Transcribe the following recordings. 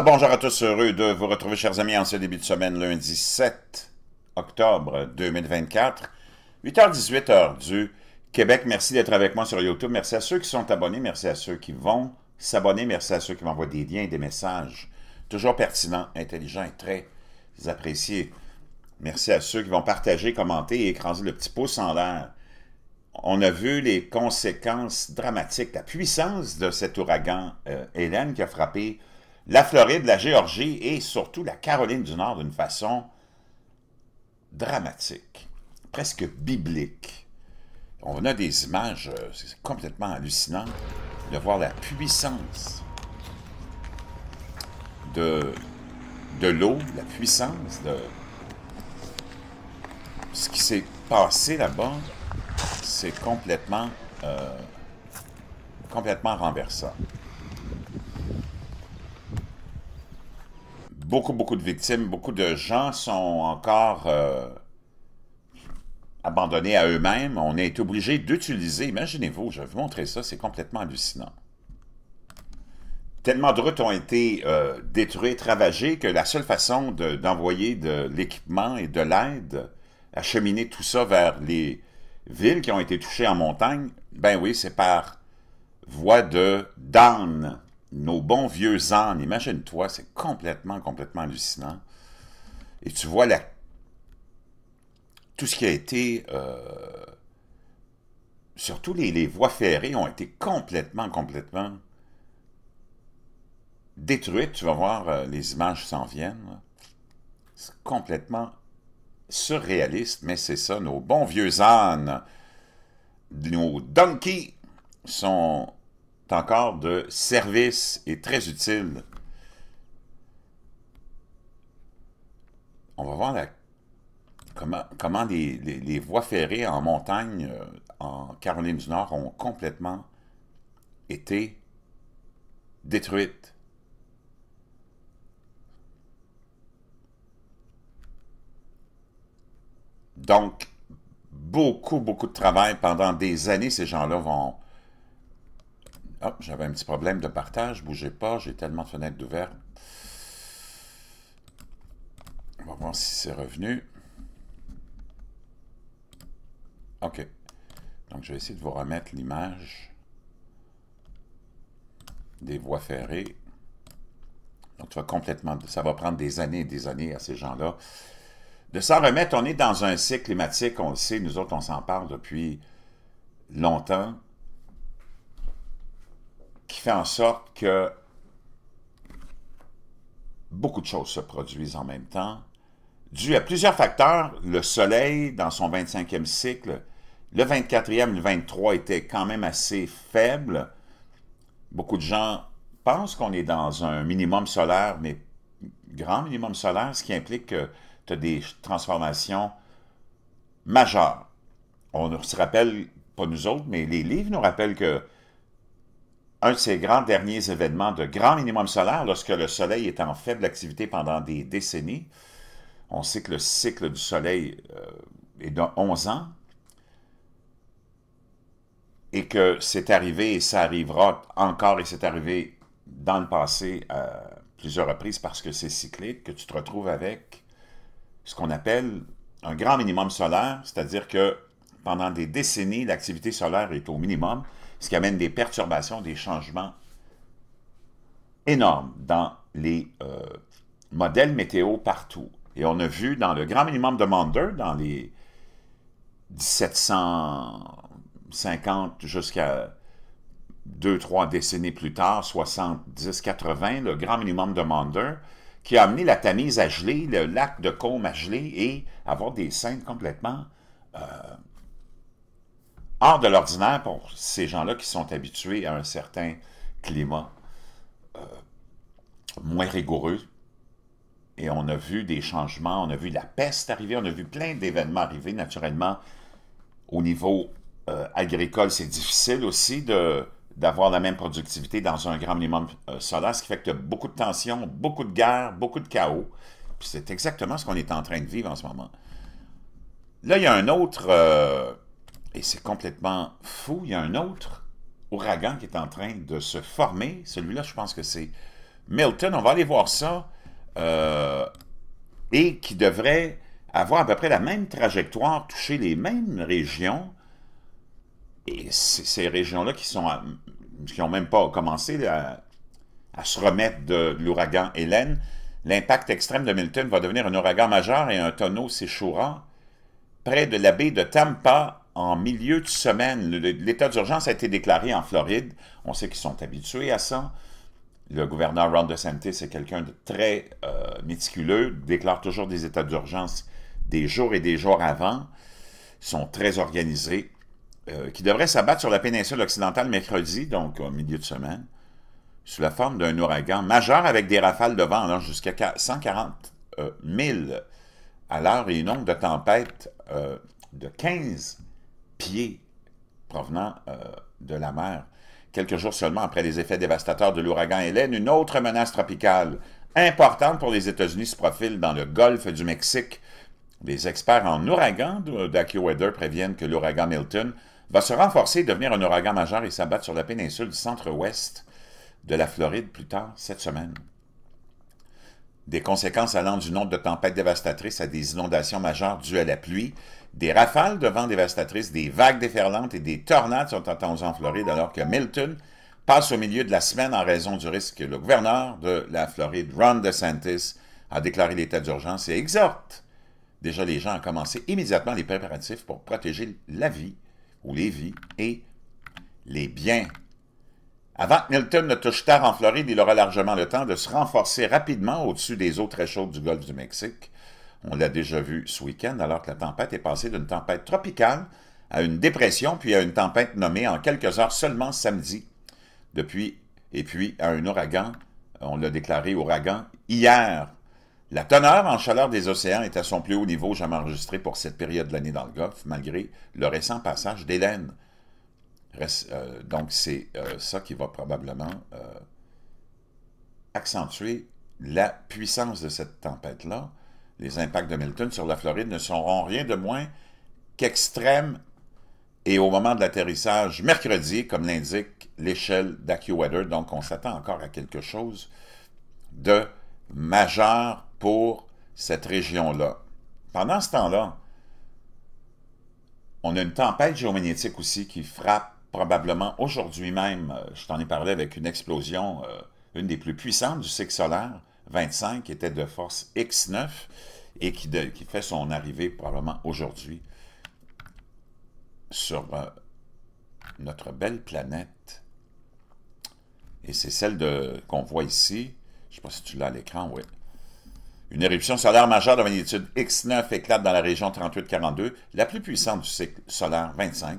Ah, bonjour à tous, heureux de vous retrouver, chers amis, en ce début de semaine, lundi 7 octobre 2024, 8h18 heure du Québec. Merci d'être avec moi sur YouTube. Merci à ceux qui sont abonnés, merci à ceux qui vont s'abonner, merci à ceux qui m'envoient des liens et des messages. Toujours pertinents, intelligents et très appréciés. Merci à ceux qui vont partager, commenter et écraser le petit pouce en l'air. On a vu les conséquences dramatiques, la puissance de cet ouragan euh, Hélène qui a frappé la Floride, la Géorgie et surtout la Caroline du Nord d'une façon dramatique, presque biblique. On a des images, euh, c'est complètement hallucinant de voir la puissance de, l'eau, la puissance de ce qui s'est passé là-bas, c'est complètement, euh, complètement renversant. beaucoup, beaucoup de victimes, beaucoup de gens sont encore euh, abandonnés à eux-mêmes. On est obligé d'utiliser, imaginez-vous, je vais vous montrer ça, c'est complètement hallucinant. Tellement de routes ont été euh, détruites, ravagées, que la seule façon d'envoyer de, l'équipement et de l'aide, acheminer tout ça vers les villes qui ont été touchées en montagne, ben oui, c'est par voie de Dan, nos bons vieux ânes, imagine-toi, c'est complètement, complètement hallucinant. Et tu vois là tout ce qui a été... Euh, surtout les, voies ferrées ont été complètement, complètement détruites. Tu vas voir, euh, les images s'en viennent. C'est complètement surréaliste, mais c'est ça, nos bons vieux ânes, nos donkeys sont encore de service et très utile. On va voir comment, comment les, voies ferrées en montagne euh, en Caroline du Nord ont complètement été détruites. Donc, beaucoup, beaucoup de travail pendant des années, ces gens-là vont ah, j'avais un petit problème de partage, bougez pas, j'ai tellement de fenêtres ouvertes. On va voir si c'est revenu. OK. Donc, je vais essayer de vous remettre l'image des voies ferrées. Donc, tu va complètement, ça va prendre des années et des années à ces gens-là. De s'en remettre, on est dans un cycle climatique, on le sait, nous autres, on s'en parle depuis longtemps qui fait en sorte que beaucoup de choses se produisent en même temps, dû à plusieurs facteurs. Le Soleil, dans son 25e cycle, le 24e, le 23 était quand même assez faible. Beaucoup de gens pensent qu'on est dans un minimum solaire, mais grand minimum solaire, ce qui implique que tu as des transformations majeures. On ne se rappelle, pas nous autres, mais les livres nous rappellent que un de ces grands derniers événements de grand minimum solaire, lorsque le Soleil est en faible activité pendant des décennies, on sait que le cycle du Soleil euh, est de 11 ans, et que c'est arrivé et ça arrivera encore et c'est arrivé dans le passé à plusieurs reprises parce que c'est cyclique, que tu te retrouves avec ce qu'on appelle un grand minimum solaire, c'est-à-dire que pendant des décennies, l'activité solaire est au minimum, ce qui amène des perturbations, des changements énormes dans les euh, modèles météo partout. Et on a vu dans le grand minimum de Mander, dans les 1750 jusqu'à 2-3 décennies plus tard, 70-80, le grand minimum de Mander, qui a amené la Tamise à geler, le lac de Côme à geler et avoir des scènes complètement euh, hors de l'ordinaire pour ces gens-là qui sont habitués à un certain climat euh, moins rigoureux. Et on a vu des changements, on a vu la peste arriver, on a vu plein d'événements arriver naturellement. Au niveau euh, agricole, c'est difficile aussi d'avoir la même productivité dans un grand minimum euh, solaire, ce qui fait que tu as beaucoup de tensions, beaucoup de guerres, beaucoup de chaos. Puis c'est exactement ce qu'on est en train de vivre en ce moment. Là, il y a un autre et c'est complètement fou, il y a un autre ouragan qui est en train de se former. Celui-là, je pense que c'est Milton. On va aller voir ça. Euh, et qui devrait avoir à peu près la même trajectoire, toucher les mêmes régions. Et ces régions-là qui sont qui n'ont même pas commencé à, se remettre de, l'ouragan Hélène. L'impact extrême de Milton va devenir un ouragan majeur et un tonneau s'échouera près de la baie de Tampa en milieu de semaine. L'état d'urgence a été déclaré en Floride. On sait qu'ils sont habitués à ça. Le gouverneur Ron DeSantis est quelqu'un de très euh, méticuleux, déclare toujours des états d'urgence des jours et des jours avant. Ils sont très organisés, euh, qui devraient s'abattre sur la péninsule occidentale mercredi, donc au milieu de semaine, sous la forme d'un ouragan majeur avec des rafales de vent allant jusqu'à 140 000 euh, à l'heure et une onde de tempête de 15 pieds provenant euh, de la mer. Quelques jours seulement après les effets dévastateurs de l'ouragan Hélène, une autre menace tropicale importante pour les États-Unis se profile dans le golfe du Mexique. Les experts en ouragan d'AccuWeather préviennent que l'ouragan Milton va se renforcer et devenir un ouragan majeur et s'abattre sur la péninsule du centre-ouest de la Floride plus tard cette semaine des conséquences allant du nombre de tempêtes dévastatrices à des inondations majeures dues à la pluie, des rafales de vent dévastatrices, des vagues déferlantes et des tornades sont temps en Floride alors que Milton passe au milieu de la semaine en raison du risque que le gouverneur de la Floride, Ron DeSantis, a déclaré l'état d'urgence et exhorte déjà les gens à commencer immédiatement les préparatifs pour protéger la vie ou les vies et les biens avant que Milton ne touche tard en Floride, il aura largement le temps de se renforcer rapidement au-dessus des eaux très chaudes du golfe du Mexique. On l'a déjà vu ce week-end, alors que la tempête est passée d'une tempête tropicale à une dépression, puis à une tempête nommée en quelques heures seulement samedi. Depuis, et puis à un ouragan, on l'a déclaré ouragan hier. La teneur en chaleur des océans est à son plus haut niveau jamais enregistré pour cette période de l'année dans le Golfe, malgré le récent passage d'Hélène. Euh, donc, c'est euh, ça qui va probablement euh, accentuer la puissance de cette tempête-là. Les impacts de Milton sur la Floride ne seront rien de moins qu'extrêmes et au moment de l'atterrissage, mercredi, comme l'indique l'échelle d'AccuWeather, donc on s'attend encore à quelque chose de majeur pour cette région-là. Pendant ce temps-là, on a une tempête géomagnétique aussi qui frappe probablement aujourd'hui même, euh, je t'en ai parlé avec une explosion, euh, une des plus puissantes du cycle solaire, 25, qui était de force X9 et qui, fait son arrivée probablement aujourd'hui sur euh, notre belle planète. Et c'est celle qu'on voit ici. Je ne sais pas si tu l'as à l'écran, oui. Une éruption solaire majeure de magnitude X9 éclate dans la région 38-42, la plus puissante du cycle solaire 25,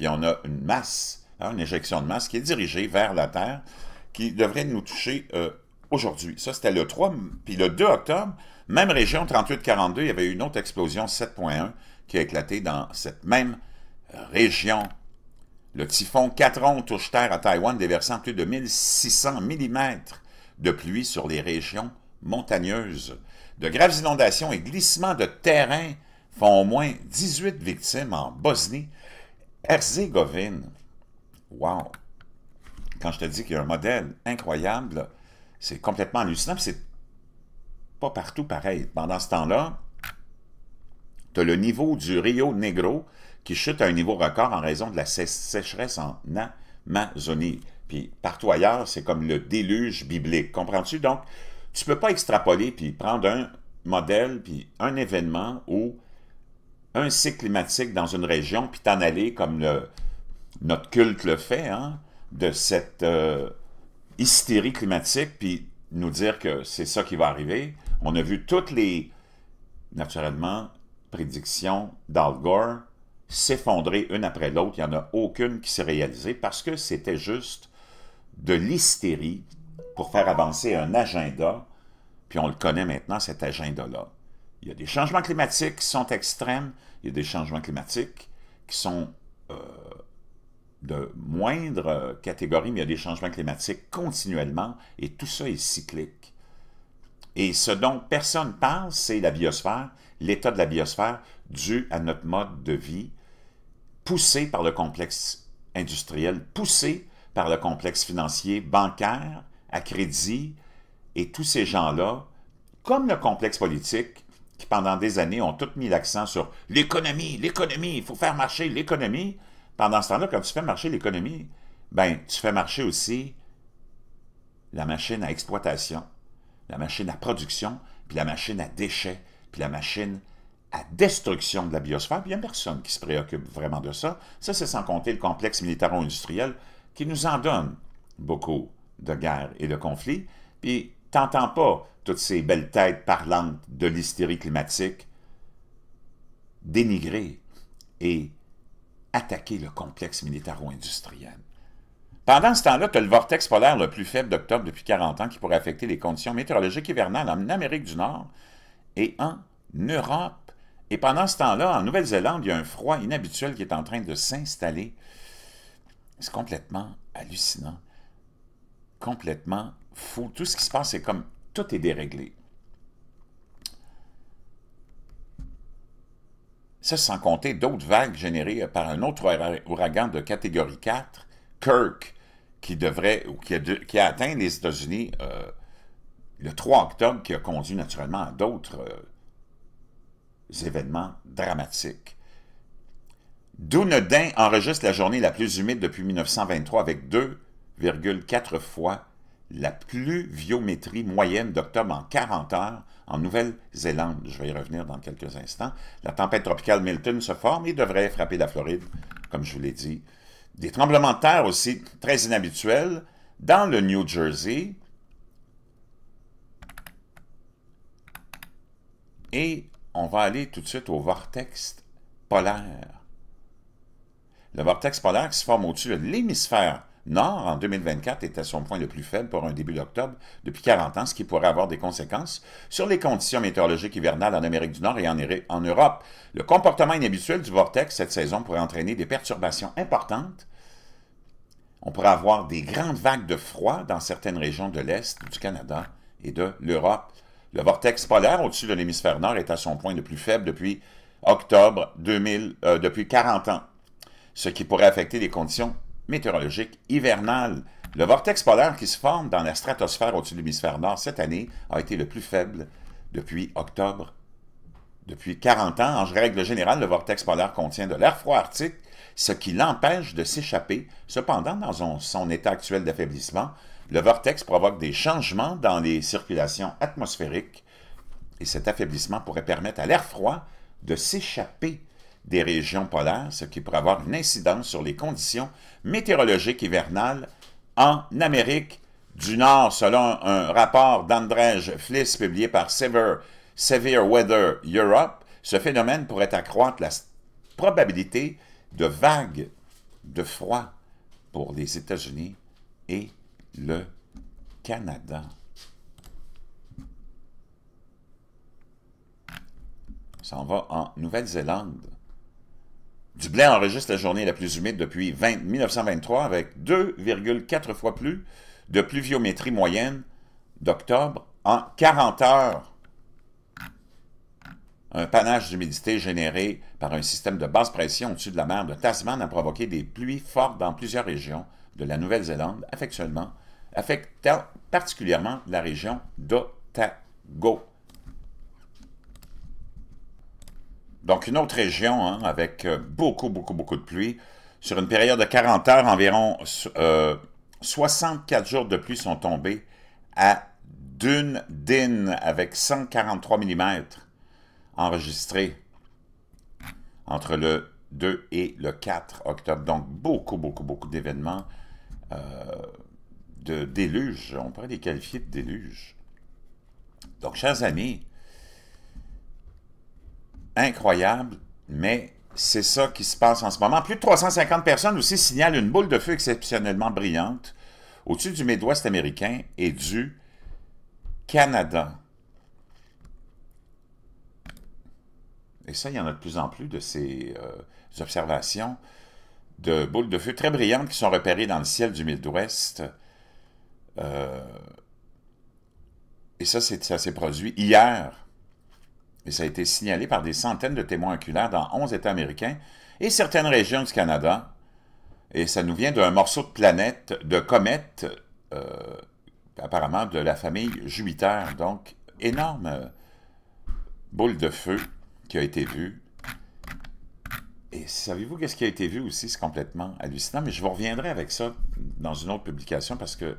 puis on a une masse, hein, une éjection de masse qui est dirigée vers la Terre, qui devrait nous toucher euh, aujourd'hui. Ça, c'était le 3, puis le 2 octobre, même région 38-42, il y avait une autre explosion 7.1 qui a éclaté dans cette même euh, région. Le typhon ron touche terre à Taïwan, déversant plus de 1600 mm de pluie sur les régions montagneuses. De graves inondations et glissements de terrain font au moins 18 victimes en Bosnie Herzégovine. Wow! Quand je te dis qu'il y a un modèle incroyable, c'est complètement hallucinant, c'est pas partout pareil. Pendant ce temps-là, tu as le niveau du Rio Negro qui chute à un niveau record en raison de la sécheresse en Amazonie. Puis partout ailleurs, c'est comme le déluge biblique. Comprends-tu? Donc, tu ne peux pas extrapoler puis prendre un modèle puis un événement où un cycle climatique dans une région, puis t'en aller comme notre culte le fait, hein, de cette euh, hystérie climatique, puis nous dire que c'est ça qui va arriver. On a vu toutes les, naturellement, prédictions d'Al Gore s'effondrer une après l'autre. Il n'y en a aucune qui s'est réalisée parce que c'était juste de l'hystérie pour faire avancer un agenda, puis on le connaît maintenant, cet agenda-là. Il y a des changements climatiques qui sont extrêmes, il y a des changements climatiques qui sont euh, de moindre catégorie, mais il y a des changements climatiques continuellement, et tout ça est cyclique. Et ce dont personne parle, c'est la biosphère, l'état de la biosphère dû à notre mode de vie, poussé par le complexe industriel, poussé par le complexe financier, bancaire, à crédit, et tous ces gens-là, comme le complexe politique, qui pendant des années ont toutes mis l'accent sur l'économie, l'économie, il faut faire marcher l'économie. Pendant ce temps-là, quand tu fais marcher l'économie, ben, tu fais marcher aussi la machine à exploitation, la machine à production, puis la machine à déchets, puis la machine à destruction de la biosphère. Puis il n'y a personne qui se préoccupe vraiment de ça. Ça, c'est sans compter le complexe militaro-industriel qui nous en donne beaucoup de guerres et de conflits. Puis T'entends pas toutes ces belles têtes parlantes de l'hystérie climatique dénigrer et attaquer le complexe militaro-industriel. Pendant ce temps-là, tu as le vortex polaire le plus faible d'octobre depuis 40 ans qui pourrait affecter les conditions météorologiques hivernales en Amérique du Nord et en Europe. Et pendant ce temps-là, en Nouvelle-Zélande, il y a un froid inhabituel qui est en train de s'installer. C'est complètement hallucinant, complètement fou. Tout ce qui se passe, c'est comme tout est déréglé. Ça, sans compter d'autres vagues générées par un autre ouragan de catégorie 4, Kirk, qui devrait ou qui a, atteint les États-Unis euh, le 3 octobre, qui a conduit naturellement à d'autres euh, événements dramatiques. Dunedin enregistre la journée la plus humide depuis 1923 avec 2,4 fois la pluviométrie moyenne d'octobre en 40 heures en Nouvelle-Zélande. Je vais y revenir dans quelques instants. La tempête tropicale Milton se forme et devrait frapper la Floride, comme je vous l'ai dit. Des tremblements de terre aussi très inhabituels dans le New Jersey et on va aller tout de suite au vortex polaire. Le vortex polaire se forme au-dessus de l'hémisphère Nord, en 2024, est à son point le plus faible pour un début d'octobre depuis 40 ans, ce qui pourrait avoir des conséquences sur les conditions météorologiques hivernales en Amérique du Nord et en, Europe. Le comportement inhabituel du vortex cette saison pourrait entraîner des perturbations importantes on pourrait avoir des grandes vagues de froid dans certaines régions de l'Est du Canada et de l'Europe. Le vortex polaire au-dessus de l'hémisphère nord est à son point le plus faible depuis octobre 2000, euh, depuis 40 ans, ce qui pourrait affecter les conditions météorologique hivernal. Le vortex polaire qui se forme dans la stratosphère au-dessus de l'hémisphère nord cette année a été le plus faible depuis octobre. Depuis 40 ans, en règle générale, le vortex polaire contient de l'air froid arctique, ce qui l'empêche de s'échapper. Cependant, dans son état actuel d'affaiblissement, le vortex provoque des changements dans les circulations atmosphériques et cet affaiblissement pourrait permettre à l'air froid de s'échapper des régions polaires, ce qui pourrait avoir une incidence sur les conditions météorologiques hivernales en Amérique du Nord, selon un rapport d'Andrej Fliss publié par Severe, Severe Weather Europe. Ce phénomène pourrait accroître la probabilité de vagues de froid pour les États-Unis et le Canada. Ça en va en Nouvelle-Zélande. Dublin enregistre la journée la plus humide depuis 1923 avec 2,4 fois plus de pluviométrie moyenne d'octobre en 40 heures. Un panache d'humidité généré par un système de basse pression au-dessus de la mer de Tasman a provoqué des pluies fortes dans plusieurs régions de la Nouvelle-Zélande, affectant particulièrement la région d'Otago. Donc, une autre région hein, avec euh, beaucoup, beaucoup, beaucoup de pluie. Sur une période de 40 heures, environ 64 euh, jours de pluie sont tombés à Dunedin avec 143 mm enregistrés entre le 2 et le 4 octobre. Donc, beaucoup, beaucoup, beaucoup d'événements euh, de déluge. On pourrait les qualifier de déluge. Donc, chers amis, incroyable, mais c'est ça qui se passe en ce moment. Plus de 350 personnes aussi signalent une boule de feu exceptionnellement brillante au-dessus du Midwest américain et du Canada. Et ça, il y en a de plus en plus de ces euh, observations de boules de feu très brillantes qui sont repérées dans le ciel du Midwest. Euh, et ça, ça s'est produit hier et ça a été signalé par des centaines de témoins oculaires dans 11 États américains et certaines régions du Canada. Et ça nous vient d'un morceau de planète, de comète, euh, apparemment de la famille Jupiter. Donc, énorme euh, boule de feu qui a été vue. Et savez-vous qu'est-ce qui a été vu aussi? C'est complètement hallucinant, mais je vous reviendrai avec ça dans une autre publication parce que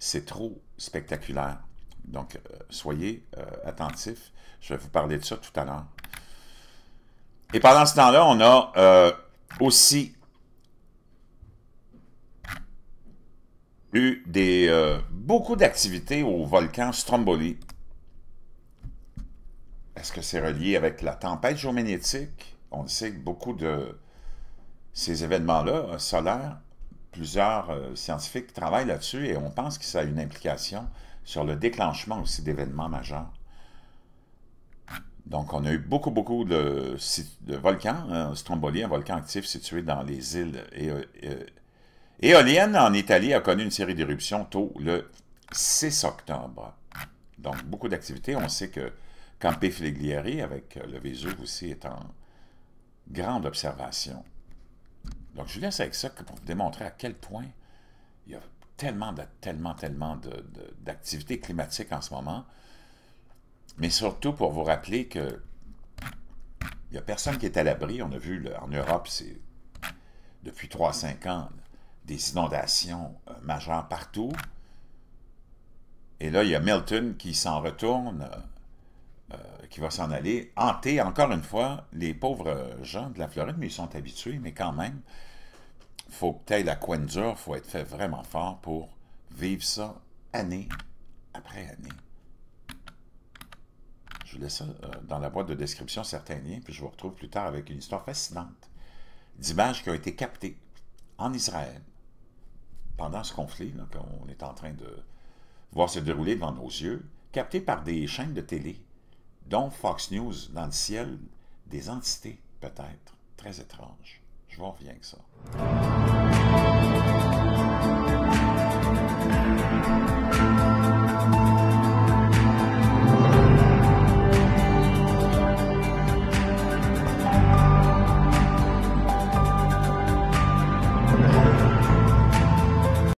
c'est trop spectaculaire. Donc, euh, soyez euh, attentifs. Je vais vous parler de ça tout à l'heure. Et pendant ce temps-là, on a euh, aussi eu beaucoup d'activités au volcan Stromboli. Est-ce que c'est relié avec la tempête géomagnétique? On sait que beaucoup de ces événements-là solaires, plusieurs scientifiques travaillent là-dessus et on pense que ça a une implication sur le déclenchement aussi d'événements majeurs. Donc, on a eu beaucoup, beaucoup de, de volcans. Hein, stromboli, un volcan actif situé dans les îles euh, éoliennes en Italie, a connu une série d'éruptions tôt le 6 octobre. Donc, beaucoup d'activités. On sait que Campi Fleglieri, avec le Vésuve aussi, est en grande observation. Donc, je vous laisse avec ça pour vous démontrer à quel point il y a tellement, de, tellement, tellement d'activités climatiques en ce moment, mais surtout pour vous rappeler que il n'y a personne qui est à l'abri. On a vu en Europe, c'est depuis 3-5 ans, des inondations euh, majeures partout. Et là, il y a Milton qui s'en retourne, euh, euh, qui va s'en aller, hanter encore une fois les pauvres gens de la Floride, mais ils sont habitués, mais quand même faut que tu la faut être fait vraiment fort pour vivre ça année après année. Je vous laisse euh, dans la boîte de description certains liens, puis je vous retrouve plus tard avec une histoire fascinante d'images qui ont été captées en Israël pendant ce conflit qu'on est en train de voir se dérouler devant nos yeux, captées par des chaînes de télé, dont Fox News dans le ciel, des entités peut-être très étranges. Je vous reviens que ça.